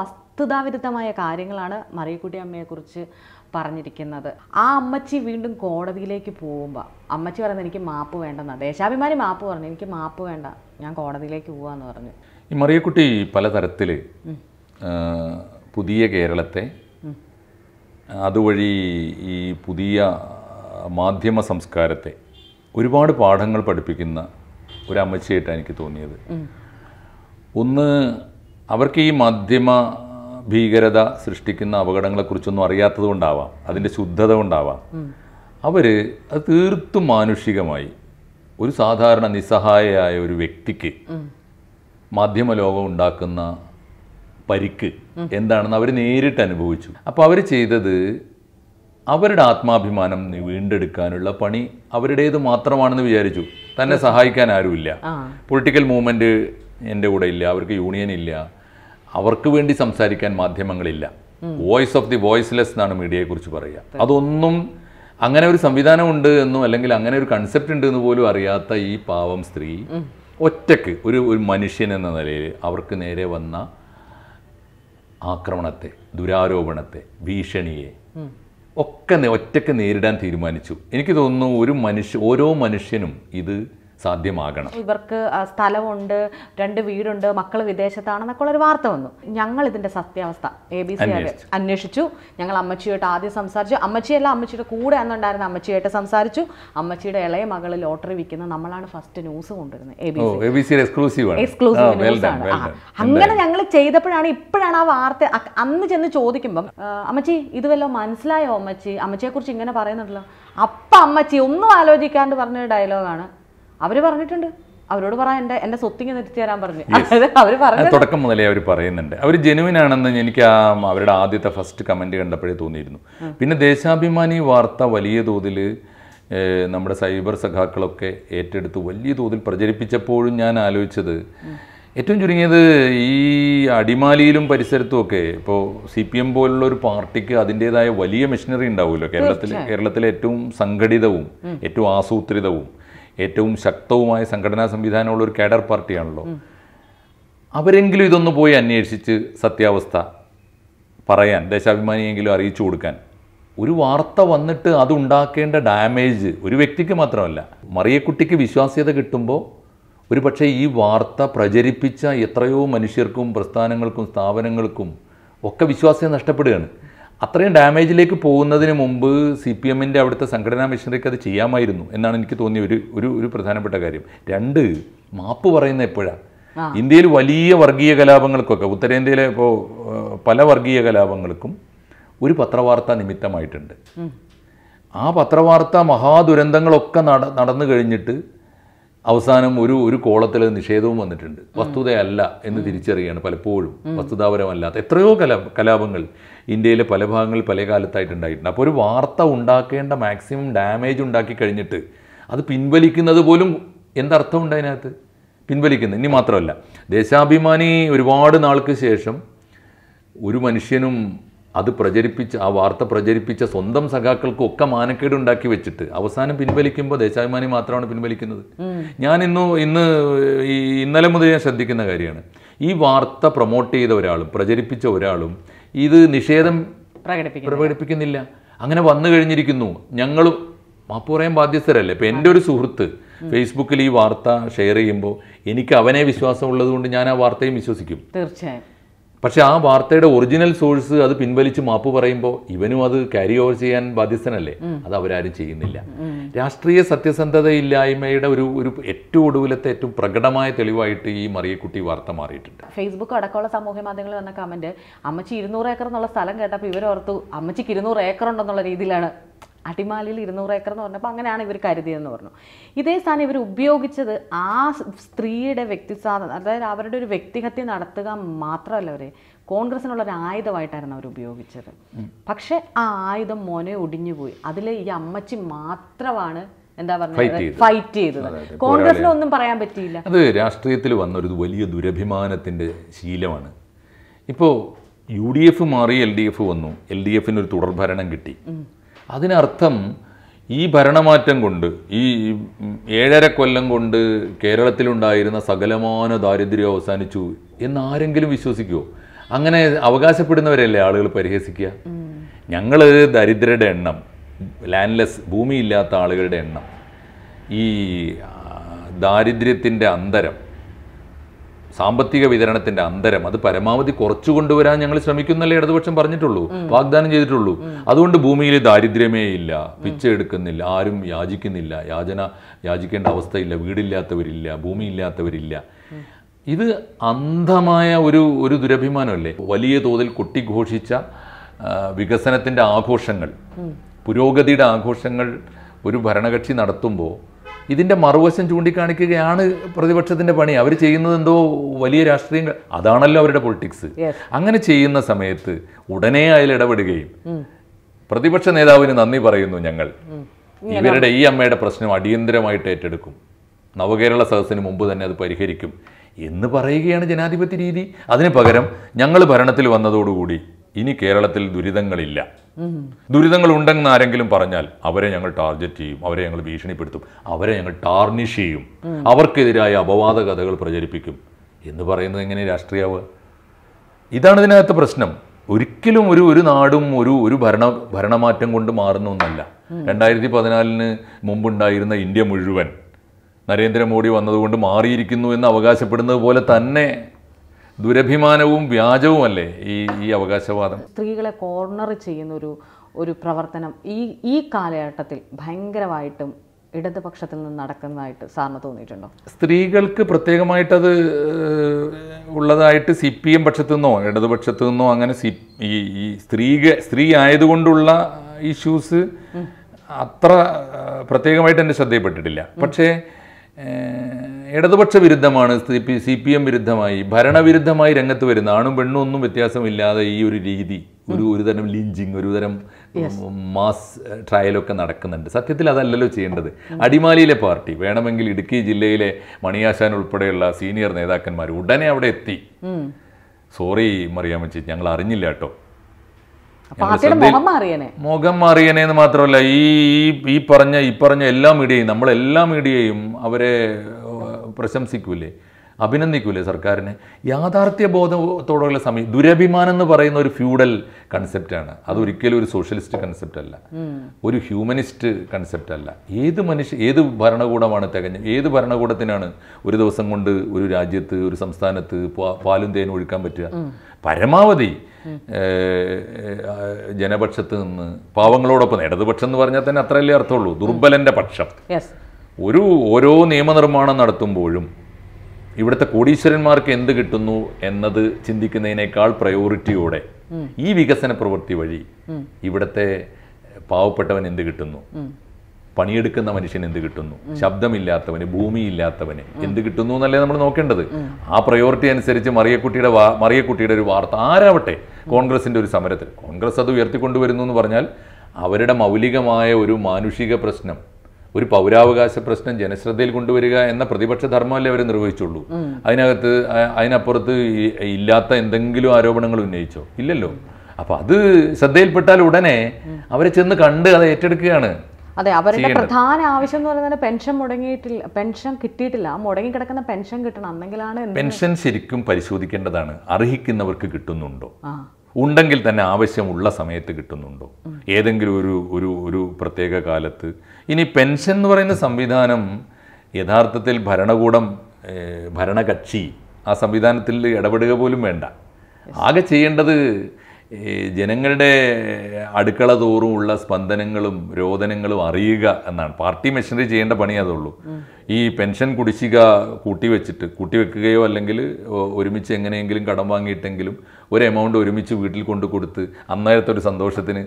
വസ്തുതാവിരുദ്ധമായ കാര്യങ്ങളാണ് മറിയക്കുട്ടി അമ്മയെക്കുറിച്ച് പറഞ്ഞിരിക്കുന്നത് ആ അമ്മച്ചി വീണ്ടും കോടതിയിലേക്ക് പോകുമ്പോൾ അമ്മച്ചി പറയുന്നത് എനിക്ക് മാപ്പ് വേണ്ടെന്നാണ് ദേശാഭിമാനി മാപ്പ് പറഞ്ഞു എനിക്ക് മാപ്പ് വേണ്ട ഞാൻ കോടതിയിലേക്ക് പോവാന്ന് പറഞ്ഞു ഈ മറിയക്കുട്ടി പലതരത്തിൽ പുതിയ കേരളത്തെ അതുവഴി ഈ പുതിയ മാധ്യമ സംസ്കാരത്തെ ഒരുപാട് പാഠങ്ങൾ പഠിപ്പിക്കുന്ന ഒരു അമ്മച്ചിയായിട്ടാണ് എനിക്ക് തോന്നിയത് ഒന്ന് അവർക്ക് ഈ മാധ്യമ ഭീകരത സൃഷ്ടിക്കുന്ന അപകടങ്ങളെക്കുറിച്ചൊന്നും അറിയാത്തത് കൊണ്ടാവാം അതിൻ്റെ ശുദ്ധത കൊണ്ടാവാം അവര് അത് തീർത്തും മാനുഷികമായി ഒരു സാധാരണ നിസ്സഹായയായ ഒരു വ്യക്തിക്ക് മാധ്യമ ലോകം ഉണ്ടാക്കുന്ന പരിക്ക് എന്താണെന്ന് അവർ നേരിട്ട് അനുഭവിച്ചു അപ്പോൾ അവർ ചെയ്തത് അവരുടെ ആത്മാഭിമാനം വീണ്ടെടുക്കാനുള്ള പണി അവരുടേത് മാത്രമാണെന്ന് വിചാരിച്ചു തന്നെ സഹായിക്കാൻ ആരുമില്ല പൊളിറ്റിക്കൽ മൂവ്മെൻറ്റ് എൻ്റെ കൂടെ ഇല്ല അവർക്ക് യൂണിയൻ ഇല്ല അവർക്ക് വേണ്ടി സംസാരിക്കാൻ മാധ്യമങ്ങളില്ല വോയിസ് ഓഫ് ദി വോയിസ്ലെസ് എന്നാണ് മീഡിയയെക്കുറിച്ച് പറയുക അതൊന്നും അങ്ങനെ ഒരു സംവിധാനം ഉണ്ട് എന്നും അല്ലെങ്കിൽ അങ്ങനെ ഒരു കൺസെപ്റ്റ് ഉണ്ട് എന്ന് പോലും അറിയാത്ത ഈ പാവം സ്ത്രീ ഒറ്റക്ക് ഒരു ഒരു മനുഷ്യൻ എന്ന നിലയിൽ അവർക്ക് നേരെ വന്ന ആക്രമണത്തെ ദുരാരോപണത്തെ ഭീഷണിയെ ഒക്കെ ഒറ്റക്ക് നേരിടാൻ തീരുമാനിച്ചു എനിക്ക് തോന്നുന്നു ഒരു മനുഷ്യ ഓരോ മനുഷ്യനും ഇത് സാധ്യമാകണം ഇവർക്ക് സ്ഥലമുണ്ട് രണ്ട് വീടുണ്ട് മക്കൾ വിദേശത്താണെന്നൊക്കെ ഉള്ളൊരു വാർത്ത വന്നു ഞങ്ങൾ ഇതിന്റെ സത്യാവസ്ഥ എ ബി സി അന്വേഷിച്ചു ഞങ്ങൾ അമ്മച്ചിയായിട്ട് ആദ്യം സംസാരിച്ചു അമ്മച്ചിയല്ല അമ്മച്ചിയുടെ കൂടെ എന്നുണ്ടായിരുന്ന അമ്മച്ചിയായിട്ട് സംസാരിച്ചു അമ്മച്ചിയുടെ ഇളയ മകൾ ലോട്ടറി വിൽക്കുന്ന നമ്മളാണ് ഫസ്റ്റ് ന്യൂസ് കൊണ്ടുവരുന്നത് എക്സ്ക്ലൂസീവ് എക്സ്ക്ലൂസീവ് ന്യൂസ് ആണ് അങ്ങനെ ഞങ്ങൾ ചെയ്തപ്പോഴാണ് ഇപ്പോഴാണ് ആ വാർത്ത അന്ന് ചെന്ന് ചോദിക്കുമ്പോൾ അമ്മച്ചി ഇത് വല്ലതും മനസ്സിലായോ അമ്മച്ചി അമ്മച്ചിയെ കുറിച്ച് ഇങ്ങനെ പറയുന്നുണ്ടല്ലോ അപ്പ അമ്മച്ചി ഒന്നും ആലോചിക്കാണ്ട് പറഞ്ഞൊരു ഡയലോഗാണ് അവര് പറഞ്ഞിട്ടുണ്ട് അവരോട് പറയാൻ എൻ്റെ എൻ്റെ സ്വത്തിങ് നിർത്തി തരാൻ പറഞ്ഞു അവര് പറഞ്ഞു തുടക്കം മുതലേ അവർ പറയുന്നുണ്ട് അവർ ജെനുവിൻ ആണെന്ന് എനിക്ക് ആ അവരുടെ ആദ്യത്തെ ഫസ്റ്റ് കമന്റ് കണ്ടപ്പോഴേ തോന്നിയിരുന്നു പിന്നെ ദേശാഭിമാനി വാർത്ത വലിയ തോതിൽ നമ്മുടെ സൈബർ സഖാക്കളൊക്കെ ഏറ്റെടുത്ത് വലിയ തോതിൽ പ്രചരിപ്പിച്ചപ്പോഴും ഞാൻ ആലോചിച്ചത് ഏറ്റവും ചുരുങ്ങിയത് ഈ അടിമാലിയിലും പരിസരത്തും ഒക്കെ ഇപ്പോൾ സി പി എം പോലുള്ള ഒരു പാർട്ടിക്ക് അതിൻ്റെതായ വലിയ മെഷീനറി ഉണ്ടാവുമല്ലോ കേരളത്തിൽ കേരളത്തിലെ ഏറ്റവും സംഘടിതവും ഏറ്റവും ആസൂത്രിതവും ഏറ്റവും ശക്തവുമായ സംഘടനാ സംവിധാനമുള്ള ഒരു കേഡർ പാർട്ടിയാണല്ലോ അവരെങ്കിലും ഇതൊന്ന് പോയി അന്വേഷിച്ച് സത്യാവസ്ഥ പറയാൻ ദേശാഭിമാനിയെങ്കിലും അറിയിച്ചു കൊടുക്കാൻ ഒരു വാർത്ത വന്നിട്ട് അതുണ്ടാക്കേണ്ട ഡാമേജ് ഒരു വ്യക്തിക്ക് മാത്രമല്ല മറിയക്കുട്ടിക്ക് വിശ്വാസ്യത കിട്ടുമ്പോൾ ഒരു പക്ഷേ ഈ വാർത്ത പ്രചരിപ്പിച്ച എത്രയോ മനുഷ്യർക്കും പ്രസ്ഥാനങ്ങൾക്കും സ്ഥാപനങ്ങൾക്കും ഒക്കെ വിശ്വാസ്യത നഷ്ടപ്പെടുകയാണ് അത്രയും ഡാമേജിലേക്ക് പോകുന്നതിന് മുമ്പ് സി പി എമ്മിൻ്റെ അവിടുത്തെ സംഘടനാ മിഷനറിക്ക് അത് ചെയ്യാമായിരുന്നു എന്നാണ് എനിക്ക് തോന്നിയ ഒരു ഒരു ഒരു പ്രധാനപ്പെട്ട കാര്യം രണ്ട് മാപ്പ് പറയുന്ന എപ്പോഴാണ് ഇന്ത്യയിൽ വലിയ വർഗീയ കലാപങ്ങൾക്കൊക്കെ ഉത്തരേന്ത്യയിലെ ഇപ്പോൾ പല വർഗീയ കലാപങ്ങൾക്കും ഒരു പത്രവാർത്ത നിമിത്തമായിട്ടുണ്ട് ആ പത്രവാർത്ത മഹാദുരന്തങ്ങളൊക്കെ നട നടന്നു കഴിഞ്ഞിട്ട് അവസാനം ഒരു ഒരു കോളത്തിൽ നിഷേധവും വന്നിട്ടുണ്ട് വസ്തുതയല്ല എന്ന് തിരിച്ചറിയാണ് പലപ്പോഴും വസ്തുതാപരമല്ലാത്ത എത്രയോ കലാ കലാപങ്ങൾ ഇന്ത്യയിലെ പല ഭാഗങ്ങളിൽ പല കാലത്തായിട്ട് ഉണ്ടായിട്ടുണ്ട് അപ്പോൾ ഒരു വാർത്ത ഉണ്ടാക്കേണ്ട മാക്സിമം ഡാമേജ് ഉണ്ടാക്കി കഴിഞ്ഞിട്ട് അത് പിൻവലിക്കുന്നത് പോലും എന്തർത്ഥമുണ്ട് അതിനകത്ത് പിൻവലിക്കുന്നത് ഇനി മാത്രമല്ല ദേശാഭിമാനി ഒരുപാട് നാൾക്ക് ശേഷം ഒരു മനുഷ്യനും അത് പ്രചരിപ്പിച്ച് ആ വാർത്ത പ്രചരിപ്പിച്ച സ്വന്തം സഖാക്കൾക്കും ഒക്കെ മാനക്കേട് ഉണ്ടാക്കി വെച്ചിട്ട് അവസാനം പിൻവലിക്കുമ്പോൾ ദേശാഭിമാനി മാത്രമാണ് പിൻവലിക്കുന്നത് ഞാൻ ഇന്ന് ഇന്ന് ഈ ഇന്നലെ മുതൽ ഞാൻ ശ്രദ്ധിക്കുന്ന കാര്യമാണ് ഈ വാർത്ത പ്രൊമോട്ട് ചെയ്ത ഒരാളും പ്രചരിപ്പിച്ച ഒരാളും ഇത് നിഷേധം പ്രകടിപ്പിക്കുന്നില്ല അങ്ങനെ വന്നു കഴിഞ്ഞിരിക്കുന്നു ഞങ്ങളും മാപ്പുറയും ബാധ്യസ്ഥരല്ലേ ഇപ്പം എൻ്റെ ഒരു സുഹൃത്ത് ഫേസ്ബുക്കിൽ ഈ വാർത്ത ഷെയർ ചെയ്യുമ്പോൾ എനിക്ക് അവനെ വിശ്വാസമുള്ളത് കൊണ്ട് ഞാൻ ആ വാർത്തയും വിശ്വസിക്കും തീർച്ചയായും പക്ഷേ ആ വാർത്തയുടെ ഒറിജിനൽ സോഴ്സ് അത് പിൻവലിച്ച് മാപ്പ് പറയുമ്പോൾ ഇവനും അത് ക്യാരി ഓവർ ചെയ്യാൻ ബാധ്യസ്ഥനല്ലേ അത് അവരാരും ചെയ്യുന്നില്ല രാഷ്ട്രീയ സത്യസന്ധതയില്ലായ്മയുടെ ഒരു ഒരു ഏറ്റവും ഒടുവിലത്തെ ഏറ്റവും പ്രകടമായ തെളിവായിട്ട് ഈ മറിയക്കുട്ടി വാർത്ത മാറിയിട്ടുണ്ട് ഫേസ്ബുക്ക് അടക്കമുള്ള സാമൂഹ്യ മാധ്യമങ്ങളിൽ വന്ന കമന്റ് അമ്മച്ചി ഇരുന്നൂറ് ഏക്കർ എന്നുള്ള സ്ഥലം കേട്ടപ്പോൾ ഇവരോർത്തു അമ്മച്ചിക്ക് ഇരുന്നൂറ് ഏക്കർ ഉണ്ടെന്നുള്ള രീതിയിലാണ് അടിമാലിയിൽ ഇരുന്നൂറ് ഏക്കർ എന്ന് പറഞ്ഞപ്പോൾ അങ്ങനെയാണ് ഇവർ കരുതിയതെന്ന് പറഞ്ഞു ഇതേ സ്ഥാനം ഇവർ ഉപയോഗിച്ചത് ആ സ്ത്രീയുടെ വ്യക്തി സാധനം അതായത് അവരുടെ ഒരു വ്യക്തിഹത്യ നടത്തുക മാത്രമല്ല അവർ കോൺഗ്രസിനുള്ള ഒരു ആയുധമായിട്ടായിരുന്നു അവർ ഉപയോഗിച്ചത് പക്ഷേ ആ ആയുധം മോനെ ഒടിഞ്ഞുപോയി അതിൽ ഈ അമ്മച്ചി മാത്രമാണ് എന്താ പറഞ്ഞത് ഫൈറ്റ് ചെയ്തത് കോൺഗ്രസിന് ഒന്നും പറയാൻ പറ്റിയില്ല അത് രാഷ്ട്രീയത്തിൽ വന്ന ഒരു വലിയ ദുരഭിമാനത്തിന്റെ ശീലമാണ് ഇപ്പോൾ യു ഡി എഫ് മാറി എൽ ഡി എഫ് വന്നു എൽ ഡി എഫിന് ഒരു തുടർഭരണം കിട്ടി അതിനർത്ഥം ഈ ഭരണമാറ്റം കൊണ്ട് ഈ ഏഴര കൊല്ലം കൊണ്ട് കേരളത്തിലുണ്ടായിരുന്ന സകലമാന ദാരിദ്ര്യം അവസാനിച്ചു എന്ന് ആരെങ്കിലും വിശ്വസിക്കുമോ അങ്ങനെ അവകാശപ്പെടുന്നവരല്ലേ ആളുകൾ പരിഹസിക്കുക ഞങ്ങൾ ദരിദ്രരുടെ എണ്ണം ലാൻഡ്ലെസ് ഭൂമിയില്ലാത്ത ആളുകളുടെ എണ്ണം ഈ ദാരിദ്ര്യത്തിൻ്റെ അന്തരം സാമ്പത്തിക വിതരണത്തിന്റെ അന്തരം അത് പരമാവധി കുറച്ചു കൊണ്ടുവരാൻ ഞങ്ങൾ ശ്രമിക്കുന്നല്ലേ ഇടതുപക്ഷം പറഞ്ഞിട്ടുള്ളൂ വാഗ്ദാനം ചെയ്തിട്ടുള്ളൂ അതുകൊണ്ട് ഭൂമിയിൽ ദാരിദ്ര്യമേ ഇല്ല പിച്ച എടുക്കുന്നില്ല ആരും യാചിക്കുന്നില്ല യാചന യാചിക്കേണ്ട അവസ്ഥയില്ല വീടില്ലാത്തവരില്ല ഭൂമിയില്ലാത്തവരില്ല ഇത് അന്ധമായ ഒരു ഒരു ദുരഭിമാനമല്ലേ വലിയ തോതിൽ കൊട്ടിഘോഷിച്ച വികസനത്തിന്റെ ആഘോഷങ്ങൾ പുരോഗതിയുടെ ആഘോഷങ്ങൾ ഒരു ഭരണകക്ഷി നടത്തുമ്പോൾ ഇതിൻ്റെ മറുവശം ചൂണ്ടിക്കാണിക്കുകയാണ് പ്രതിപക്ഷത്തിൻ്റെ പണി അവർ ചെയ്യുന്നത് എന്തോ വലിയ രാഷ്ട്രീയം അതാണല്ലോ അവരുടെ പൊളിറ്റിക്സ് അങ്ങനെ ചെയ്യുന്ന സമയത്ത് ഉടനെ അതിൽ ഇടപെടുകയും പ്രതിപക്ഷ നേതാവിന് നന്ദി പറയുന്നു ഞങ്ങൾ ഇവരുടെ ഈ അമ്മയുടെ പ്രശ്നം അടിയന്തരമായിട്ട് ഏറ്റെടുക്കും നവകേരള സദസ്സിന് മുമ്പ് തന്നെ അത് പരിഹരിക്കും എന്ന് പറയുകയാണ് ജനാധിപത്യ രീതി അതിന് പകരം ഞങ്ങൾ ഭരണത്തിൽ വന്നതോടുകൂടി ഇനി കേരളത്തിൽ ദുരിതങ്ങളില്ല ദുരിതങ്ങൾ ഉണ്ടെന്ന് ആരെങ്കിലും പറഞ്ഞാൽ അവരെ ഞങ്ങൾ ടാർഗറ്റ് ചെയ്യും അവരെ ഞങ്ങൾ ഭീഷണിപ്പെടുത്തും അവരെ ഞങ്ങൾ ടാർണിഷ് ചെയ്യും അവർക്കെതിരായ അപവാദ കഥകൾ പ്രചരിപ്പിക്കും എന്ന് പറയുന്നത് എങ്ങനെ രാഷ്ട്രീയമാവുക ഇതാണ് ഇതിനകത്ത് പ്രശ്നം ഒരിക്കലും ഒരു ഒരു നാടും ഒരു ഒരു ഭരണ ഭരണമാറ്റം കൊണ്ട് മാറുന്ന ഒന്നല്ല രണ്ടായിരത്തി പതിനാലിന് മുമ്പുണ്ടായിരുന്ന ഇന്ത്യ മുഴുവൻ നരേന്ദ്രമോദി വന്നതുകൊണ്ട് മാറിയിരിക്കുന്നു എന്ന് അവകാശപ്പെടുന്നത് പോലെ തന്നെ ദുരഭിമാനവും വ്യാജവുമല്ലേ ഈ ഈ അവകാശവാദം സ്ത്രീകളെ കോർണർ ചെയ്യുന്ന ഒരു ഒരു പ്രവർത്തനം ഈ ഈ കാലഘട്ടത്തിൽ ഭയങ്കരമായിട്ടും ഇടതുപക്ഷത്തിൽ നിന്ന് നടക്കുന്നതായിട്ട് സാറിന് തോന്നിയിട്ടുണ്ടോ സ്ത്രീകൾക്ക് പ്രത്യേകമായിട്ടത് ഉള്ളതായിട്ട് സി പി എം പക്ഷത്തു നിന്നോ ഇടതുപക്ഷത്തു നിന്നോ അങ്ങനെ സി ഈ ഈ സ്ത്രീ സ്ത്രീ ആയതുകൊണ്ടുള്ള ഇഷ്യൂസ് അത്ര പ്രത്യേകമായിട്ട് എൻ്റെ ശ്രദ്ധയിൽപ്പെട്ടിട്ടില്ല പക്ഷേ ഇടതുപക്ഷ വിരുദ്ധമാണ് സി പി എം വിരുദ്ധമായി ഭരണവിരുദ്ധമായി രംഗത്ത് വരുന്ന ആണും പെണ്ണും ഒന്നും വ്യത്യാസമില്ലാതെ ഈ ഒരു രീതി ഒരു ഒരു തരം ലിഞ്ചിങ് ഒരുതരം മാസ് ട്രയലൊക്കെ നടക്കുന്നുണ്ട് സത്യത്തിൽ അതല്ലല്ലോ ചെയ്യേണ്ടത് അടിമാലിയിലെ പാർട്ടി വേണമെങ്കിൽ ഇടുക്കി ജില്ലയിലെ മണിയാശാൻ ഉൾപ്പെടെയുള്ള സീനിയർ നേതാക്കന്മാർ ഉടനെ അവിടെ എത്തി സോറി മറിയാമച്ചി ഞങ്ങൾ അറിഞ്ഞില്ല കേട്ടോ മുഖം മാറിയനെ എന്ന് മാത്രമല്ല ഈ ഈ പറഞ്ഞ ഈ പറഞ്ഞ എല്ലാ മീഡിയയും നമ്മളെല്ലാ മീഡിയയും അവരെ പ്രശംസിക്കൂലേ അഭിനന്ദിക്കൂലേ സർക്കാരിനെ യാഥാർത്ഥ്യ ബോധത്തോടുള്ള സമയം ദുരഭിമാനം എന്ന് പറയുന്ന ഒരു ഫ്യൂഡൽ കൺസെപ്റ്റാണ് അതൊരിക്കലും ഒരു സോഷ്യലിസ്റ്റ് കൺസെപ്റ്റ് അല്ല ഒരു ഹ്യൂമനിസ്റ്റ് കൺസെപ്റ്റ് അല്ല ഏത് മനുഷ്യ ഏത് ഭരണകൂടമാണ് തികഞ്ഞ ഏത് ഭരണകൂടത്തിനാണ് ഒരു ദിവസം കൊണ്ട് ഒരു രാജ്യത്ത് ഒരു സംസ്ഥാനത്ത് പാലും തേനും ഒഴുക്കാൻ പറ്റുക പരമാവധി ജനപക്ഷത്ത് നിന്ന് പാവങ്ങളോടൊപ്പം ഇടതുപക്ഷം എന്ന് പറഞ്ഞാൽ തന്നെ അത്രയല്ലേ അർത്ഥമുള്ളൂ ദുർബലന്റെ പക്ഷം ഒരു ഓരോ നിയമനിർമ്മാണം നടത്തുമ്പോഴും ഇവിടുത്തെ കോടീശ്വരന്മാർക്ക് എന്ത് കിട്ടുന്നു എന്നത് ചിന്തിക്കുന്നതിനേക്കാൾ പ്രയോറിറ്റിയോടെ ഈ വികസന പ്രവൃത്തി വഴി ഇവിടുത്തെ പാവപ്പെട്ടവൻ എന്ത് കിട്ടുന്നു പണിയെടുക്കുന്ന മനുഷ്യൻ എന്ത് കിട്ടുന്നു ശബ്ദമില്ലാത്തവന് ഭൂമിയില്ലാത്തവന് എന്ത് കിട്ടുന്നു എന്നല്ലേ നമ്മൾ നോക്കേണ്ടത് ആ പ്രയോറിറ്റി അനുസരിച്ച് മറിയക്കുട്ടിയുടെ മറിയക്കുട്ടിയുടെ ഒരു വാർത്ത ആരാവട്ടെ കോൺഗ്രസിന്റെ ഒരു സമരത്തിൽ കോൺഗ്രസ് അത് ഉയർത്തിക്കൊണ്ടുവരുന്നു എന്ന് പറഞ്ഞാൽ അവരുടെ മൗലികമായ ഒരു മാനുഷിക പ്രശ്നം ഒരു പൗരാവകാശ പ്രശ്നം ജനശ്രദ്ധയിൽ കൊണ്ടുവരിക എന്ന പ്രതിപക്ഷ ധർമ്മമല്ലേ അവരെ നിർവഹിച്ചുള്ളൂ അതിനകത്ത് അതിനപ്പുറത്ത് ഇല്ലാത്ത എന്തെങ്കിലും ആരോപണങ്ങൾ ഉന്നയിച്ചോ ഇല്ലല്ലോ അപ്പൊ അത് ശ്രദ്ധയിൽപ്പെട്ടാൽ ഉടനെ അവരെ ചെന്ന് കണ്ട് അത് ഏറ്റെടുക്കുകയാണ് അതെ അവരുടെ പ്രധാന ആവശ്യം എന്ന് പറയുന്നത് പെൻഷൻ മുടങ്ങിയിട്ടില്ല പെൻഷൻ കിട്ടിയിട്ടില്ല മുടങ്ങി കിടക്കുന്ന പെൻഷൻ കിട്ടണം എന്നെങ്കിലാണ് പെൻഷൻ ശരിക്കും പരിശോധിക്കേണ്ടതാണ് അർഹിക്കുന്നവർക്ക് കിട്ടുന്നുണ്ടോ ഉണ്ടെങ്കിൽ തന്നെ ആവശ്യമുള്ള സമയത്ത് കിട്ടുന്നുണ്ടോ ഏതെങ്കിലും ഒരു ഒരു ഒരു പ്രത്യേക കാലത്ത് ഇനി പെൻഷൻ എന്ന് പറയുന്ന സംവിധാനം യഥാർത്ഥത്തിൽ ഭരണകൂടം ഭരണകക്ഷി ആ സംവിധാനത്തിൽ ഇടപെടുക പോലും വേണ്ട ആകെ ചെയ്യേണ്ടത് ഈ ജനങ്ങളുടെ അടുക്കള തോറുമുള്ള സ്പന്ദനങ്ങളും രോദനങ്ങളും അറിയുക എന്നാണ് പാർട്ടി മെഷീനറി ചെയ്യേണ്ട പണി അതുള്ളൂ ഈ പെൻഷൻ കുടിശ്ശിക കൂട്ടിവെച്ചിട്ട് കൂട്ടിവെക്കുകയോ അല്ലെങ്കിൽ ഒരുമിച്ച് എങ്ങനെയെങ്കിലും കടം വാങ്ങിയിട്ടെങ്കിലും ഒരു എമൗണ്ട് ഒരുമിച്ച് വീട്ടിൽ കൊണ്ടു കൊടുത്ത് അന്നേരത്തെ ഒരു സന്തോഷത്തിന്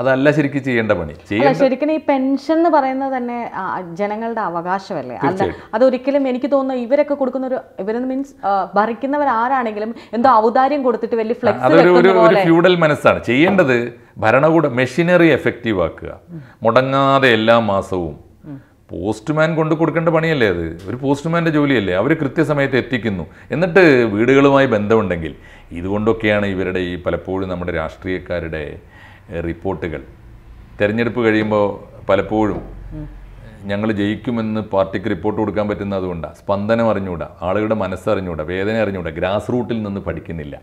അതല്ല ശരിക്കും ചെയ്യേണ്ട പണി ശരിക്കും ഈ പെൻഷൻ എന്ന് പറയുന്നത് തന്നെ ജനങ്ങളുടെ അവകാശമല്ലേ അല്ല അതൊരിക്കലും എനിക്ക് തോന്നുന്നു ഇവരൊക്കെ കൊടുക്കുന്ന ഒരു ഇവരെന്ന് മീൻസ് ഭരിക്കുന്നവർ ആരാണെങ്കിലും എന്തോ ഔദാര്യം കൊടുത്തിട്ട് വലിയ ഫ്ലെക്സ് ഫ്യൂഡൽ മനസ്സാണ് ചെയ്യേണ്ടത് ഭരണകൂട മെഷീനറി എഫക്റ്റീവ് ആക്കുക മുടങ്ങാതെ എല്ലാ മാസവും പോസ്റ്റ്മാൻ കൊണ്ട് കൊടുക്കേണ്ട പണിയല്ലേ അത് ഒരു പോസ്റ്റ്മാൻ്റെ ജോലിയല്ലേ അവർ കൃത്യസമയത്ത് എത്തിക്കുന്നു എന്നിട്ട് വീടുകളുമായി ബന്ധമുണ്ടെങ്കിൽ ഇതുകൊണ്ടൊക്കെയാണ് ഇവരുടെ ഈ പലപ്പോഴും നമ്മുടെ രാഷ്ട്രീയക്കാരുടെ റിപ്പോർട്ടുകൾ തെരഞ്ഞെടുപ്പ് കഴിയുമ്പോൾ പലപ്പോഴും ഞങ്ങൾ ജയിക്കുമെന്ന് പാർട്ടിക്ക് റിപ്പോർട്ട് കൊടുക്കാൻ പറ്റുന്ന അതുകൊണ്ടാണ് സ്പന്ദനം അറിഞ്ഞുകൂടാ ആളുകളുടെ മനസ്സറിഞ്ഞുകൂടാ വേദന അറിഞ്ഞുകൂടാ ഗ്രാസ് റൂട്ടിൽ നിന്ന് പഠിക്കുന്നില്ല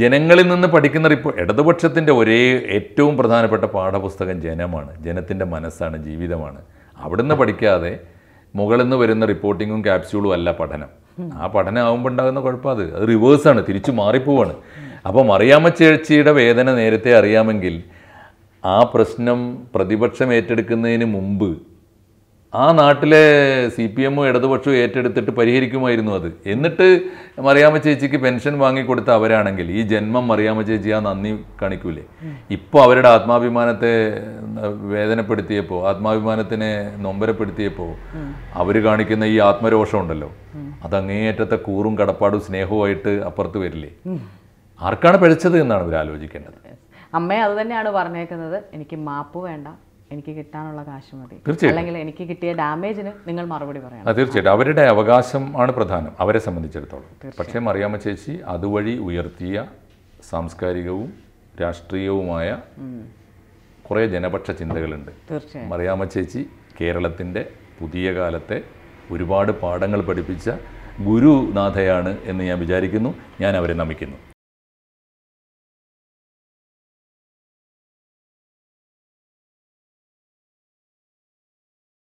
ജനങ്ങളിൽ നിന്ന് പഠിക്കുന്ന റിപ്പോർട്ട് ഇടതുപക്ഷത്തിൻ്റെ ഒരേ ഏറ്റവും പ്രധാനപ്പെട്ട പാഠപുസ്തകം ജനമാണ് ജനത്തിൻ്റെ മനസ്സാണ് ജീവിതമാണ് അവിടുന്ന് പഠിക്കാതെ മുകളിൽ നിന്ന് വരുന്ന റിപ്പോർട്ടിങ്ങും ക്യാപ്സ്യൂളും അല്ല പഠനം ആ പഠനം ആകുമ്പോൾ ഉണ്ടാകുന്ന അത് അത് റിവേഴ്സാണ് തിരിച്ചു മാറിപ്പോവാണ് അപ്പോൾ മറിയാമ്മ ചേച്ചിയുടെ വേദന നേരത്തെ അറിയാമെങ്കിൽ ആ പ്രശ്നം പ്രതിപക്ഷം ഏറ്റെടുക്കുന്നതിന് മുമ്പ് ആ നാട്ടിലെ സി പി എമ്മോ ഇടതുപക്ഷമോ ഏറ്റെടുത്തിട്ട് പരിഹരിക്കുമായിരുന്നു അത് എന്നിട്ട് മറിയാമ്മ ചേച്ചിക്ക് പെൻഷൻ വാങ്ങിക്കൊടുത്ത അവരാണെങ്കിൽ ഈ ജന്മം മറിയാമ്മ ചേച്ചി ആ നന്ദി കാണിക്കൂലേ ഇപ്പോൾ അവരുടെ ആത്മാഭിമാനത്തെ വേദനപ്പെടുത്തിയപ്പോൾ ആത്മാഭിമാനത്തിനെ നൊമ്പരപ്പെടുത്തിയപ്പോൾ അവർ കാണിക്കുന്ന ഈ ആത്മരോഷമുണ്ടല്ലോ അതങ്ങേയറ്റത്തെ കൂറും കടപ്പാടും സ്നേഹവുമായിട്ട് അപ്പുറത്ത് വരില്ലേ ആർക്കാണ് പിഴച്ചത് എന്നാണ് ഇവർ ആലോചിക്കേണ്ടത് അമ്മയെ അത് തന്നെയാണ് പറഞ്ഞേക്കുന്നത് എനിക്ക് മാപ്പ് വേണ്ട എനിക്ക് കിട്ടാനുള്ള കാശ് മതി അല്ലെങ്കിൽ എനിക്ക് കിട്ടിയ ഡാമേജിന് നിങ്ങൾ മറുപടി പറയാം തീർച്ചയായിട്ടും അവരുടെ അവകാശം ആണ് പ്രധാനം അവരെ സംബന്ധിച്ചിടത്തോളം പക്ഷേ മറിയാമ്മ ചേച്ചി അതുവഴി ഉയർത്തിയ സാംസ്കാരികവും രാഷ്ട്രീയവുമായ കുറേ ജനപക്ഷ ചിന്തകളുണ്ട് മറിയാമ്മ ചേച്ചി കേരളത്തിൻ്റെ പുതിയ കാലത്തെ ഒരുപാട് പാഠങ്ങൾ പഠിപ്പിച്ച ഗുരുനാഥയാണ് എന്ന് ഞാൻ വിചാരിക്കുന്നു ഞാൻ അവരെ നമിക്കുന്നു